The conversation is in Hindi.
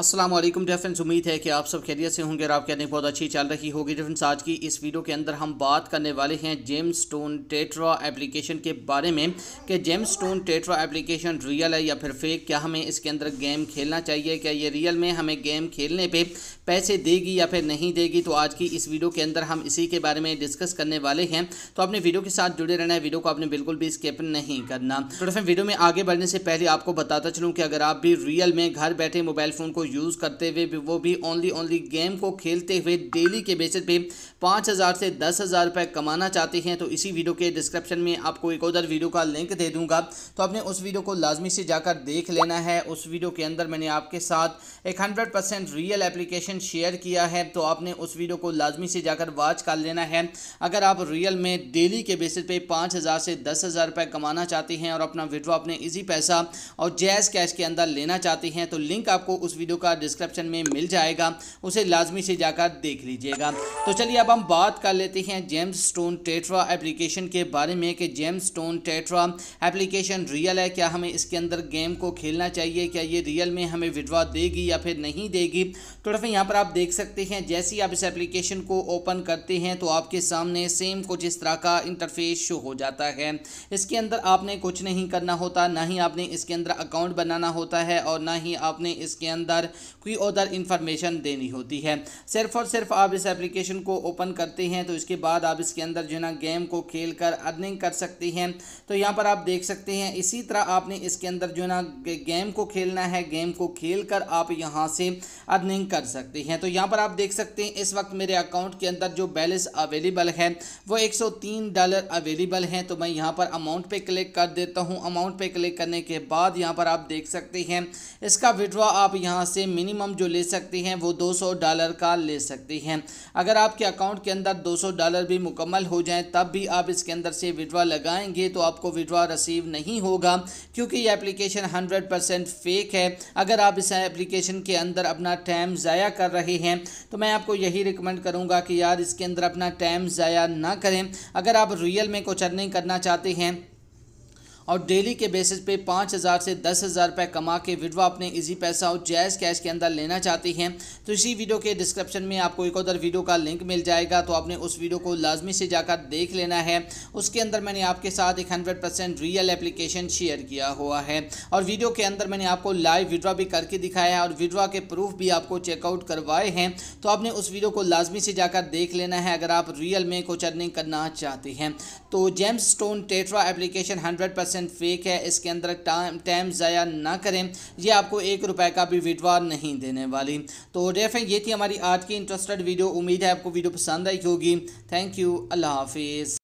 असलम डियर उम्मीद है कि आप सब खैरियत से होंगे और आपकी अर्निंग बहुत अच्छी चल रही होगी डियर आज की इस वीडियो के अंदर हम बात करने वाले हैं जेम स्टोन टेट्रा एप्लीकेशन के बारे में कि gem stone Tetra application real है या फिर फेक क्या हमें इसके अंदर गेम खेलना चाहिए क्या ये रियल में हमें गेम खेलने पर पैसे देगी या फिर नहीं देगी तो आज की इस वीडियो के अंदर हम इसी के बारे में डिस्कस करने वाले हैं तो अपने वीडियो के साथ जुड़े रहना है वीडियो को आपने बिल्कुल भी स्केप नहीं करना तो फ्रेंड वीडियो में आगे बढ़ने से पहले आपको बताता चलूँ कि अगर आप भी रियल में घर बैठे मोबाइल फ़ोन को यूज़ करते हुए भी वो भी ओनली ओनली गेम को खेलते हुए डेली के बेसिस पे पाँच हज़ार से दस हज़ार रुपये कमाना चाहते हैं तो इसी वीडियो के डिस्क्रिप्शन में आपको एक उधर वीडियो का लिंक दे दूँगा तो आपने उस वीडियो को लाजमी से जाकर देख लेना है उस वीडियो के अंदर मैंने आपके साथ एक हंड्रेड रियल एप्लीकेशन शेयर किया है तो आपने उस वीडियो को लाजमी से जाकर वाच कर लेना है अगर आप रियल में डेली के बेसिस पे पाँच हज़ार से दस हज़ार रुपये कमाना चाहते हैं और अपना विड्रॉ अपने इजी पैसा और जैज़ कैश के अंदर लेना चाहते हैं तो लिंक आपको उस वीडियो वीडियो का डिस्क्रिप्शन में मिल जाएगा उसे लाजमी से जाकर देख लीजिएगा तो चलिए अब हम बात कर लेते हैं जेम्स स्टोन टेट्रा एप्लीकेशन के बारे में कि gems stone Tetra application real है क्या हमें इसके अंदर गेम को खेलना चाहिए क्या ये रियल में हमें विड्रॉ देगी या फिर नहीं देगी तो फिर यहाँ पर आप देख सकते हैं जैसे ही आप इस एप्लीकेशन को ओपन करते हैं तो आपके सामने सेम कुछ इस तरह का इंटरफेस शो हो जाता है इसके अंदर आपने कुछ नहीं करना होता ना ही आपने इसके अंदर अकाउंट बनाना होता है और ना ही आपने इसके अंदर अंदर कोई अदर इंफॉर्मेशन देनी होती है सिर्फ और सिर्फ आप इस एप्लीकेशन को ओपन करते हैं तो इसके बाद आप इसके अंदर जो है ना गेम को खेल कर अर्निंग कर सकते हैं तो यहाँ पर आप देख सकते हैं इसी तरह आपने इसके अंदर जो है ना गेम को खेलना है गेम को खेल कर आप यहाँ से अर्निंग कर सकते हैं तो यहाँ पर आप देख सकते हैं इस वक्त मेरे अकाउंट के अंदर जो बैलेंस अवेलेबल है वो 103 डॉलर अवेलेबल हैं तो मैं यहाँ पर अमाउंट पे क्लिक कर देता हूँ अमाउंट पे क्लिक करने के बाद यहाँ पर आप देख सकते हैं इसका विड्रॉ आप यहाँ से मिनिमम जो ले सकते हैं वो सौ डॉलर का ले सकते हैं अगर आपके अकाउंट के अंदर सौ डॉलर भी मुकम्मल हो जाए तब भी आप इसके अंदर से विड्रॉ लगाएंगे तो आपको विड्रॉ रसीव नहीं होगा क्योंकि ये एप्लीकेशन हंड्रेड फेक है अगर आप इस एप्लीकेशन के अंदर अपना अपना टाइम ज़ाया कर रहे हैं तो मैं आपको यही रिकमेंड करूँगा कि यार इसके अंदर अपना टाइम ज़ाया ना करें अगर आप रियल में कुछ अर्निंग करना चाहते हैं और डेली के बेसिस पे पाँच हज़ार से दस हज़ार रुपये कमा के विधवा अपने इजी पैसा और जैज़ कैश के अंदर लेना चाहती हैं तो इसी वीडियो के डिस्क्रिप्शन में आपको एक उधर वीडियो का लिंक मिल जाएगा तो आपने उस वीडियो को लाजमी से जाकर देख लेना है उसके अंदर मैंने आपके साथ एक हंड्रेड रियल एप्लीकेशन शेयर किया हुआ है और वीडियो के अंदर मैंने आपको लाइव विड्रा भी करके दिखाया है और विधवा के प्रूफ भी आपको चेकआउट करवाए हैं तो आपने उस वीडियो को लाजमी से जाकर देख लेना है अगर आप रियल में कुछ अर्निंग करना चाहते हैं तो gems stone Tetra application hundred percent fake है इसके अंदर टाइम टाइम ज़ाया ना करें ये आपको एक रुपए का भी विडवा नहीं देने वाली तो डेफ ये थी हमारी आज की इंटरेस्टेड वीडियो उम्मीद है आपको वीडियो पसंद आई होगी थैंक यू अल्लाह हाफिज़